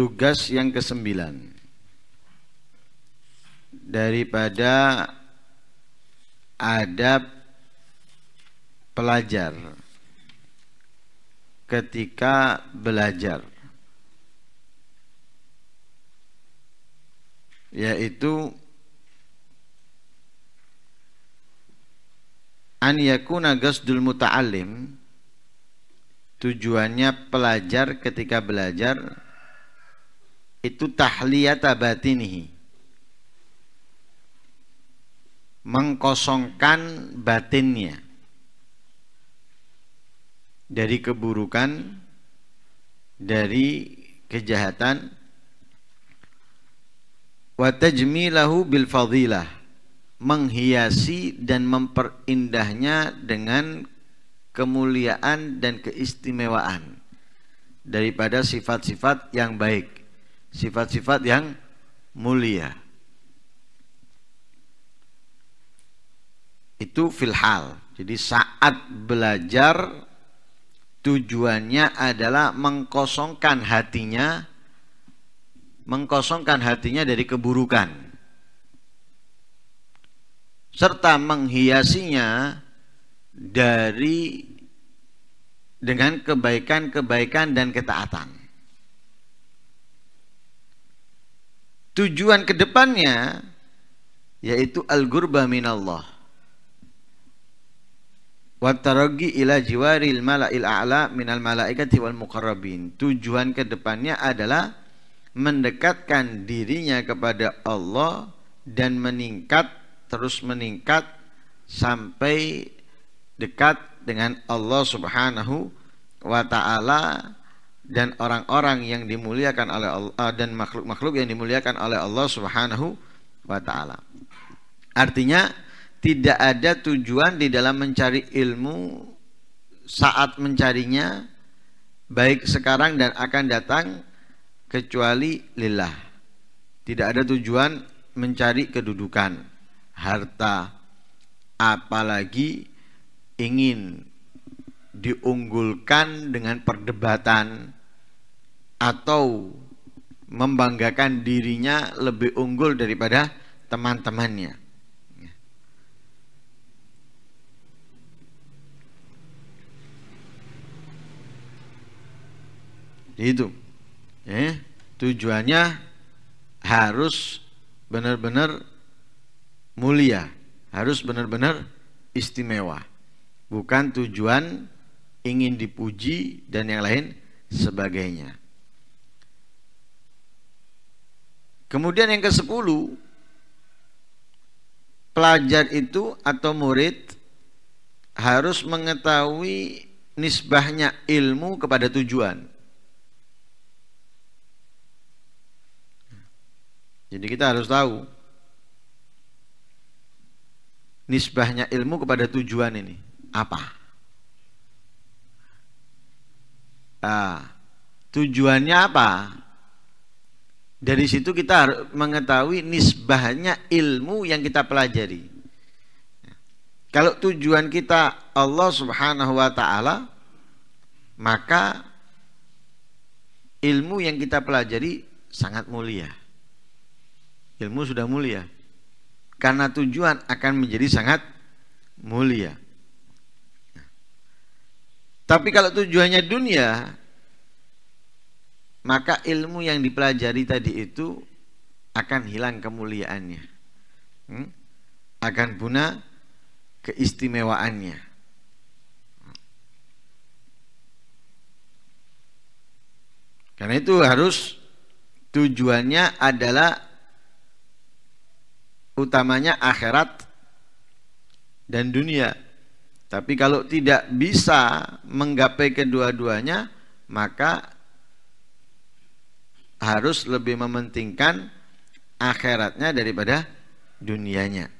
Tugas yang kesembilan daripada adab pelajar ketika belajar yaitu an yakuna gasdul muta'allim tujuannya pelajar ketika belajar itu tahliyata batinihi mengkosongkan batinnya dari keburukan dari kejahatan wa tajmilahu bil fadilah menghiasi dan memperindahnya dengan kemuliaan dan keistimewaan daripada sifat-sifat yang baik sifat-sifat yang mulia. Itu filhal. Jadi saat belajar tujuannya adalah mengkosongkan hatinya mengkosongkan hatinya dari keburukan serta menghiasinya dari dengan kebaikan-kebaikan dan ketaatan. Tujuan kedepannya yaitu al-gurbah minallah. Wataragi ila jiwaril mala'il a'la minal malaikati wal muqarrabin. Tujuan kedepannya adalah mendekatkan dirinya kepada Allah dan meningkat terus meningkat sampai dekat dengan Allah Subhanahu wa taala dan orang-orang yang dimuliakan oleh Allah eh, dan makhluk-makhluk yang dimuliakan oleh Allah Subhanahu wa taala. Artinya tidak ada tujuan di dalam mencari ilmu saat mencarinya baik sekarang dan akan datang kecuali lillah. Tidak ada tujuan mencari kedudukan, harta, apalagi ingin diunggulkan dengan perdebatan atau membanggakan dirinya lebih unggul daripada teman-temannya. Itu. ya, tujuannya harus benar-benar mulia, harus benar-benar istimewa. Bukan tujuan ingin dipuji dan yang lain sebagainya. Kemudian yang ke sepuluh pelajar itu atau murid harus mengetahui nisbahnya ilmu kepada tujuan. Jadi kita harus tahu nisbahnya ilmu kepada tujuan ini apa? Ah, tujuannya apa? Dari situ kita harus mengetahui nisbahnya ilmu yang kita pelajari. Kalau tujuan kita Allah Subhanahu wa taala, maka ilmu yang kita pelajari sangat mulia. Ilmu sudah mulia. Karena tujuan akan menjadi sangat mulia. Tapi kalau tujuannya dunia, maka ilmu yang dipelajari tadi itu akan hilang kemuliaannya hmm? akan punah keistimewaannya karena itu harus tujuannya adalah utamanya akhirat dan dunia tapi kalau tidak bisa menggapai kedua-duanya maka harus lebih mementingkan akhiratnya daripada dunianya.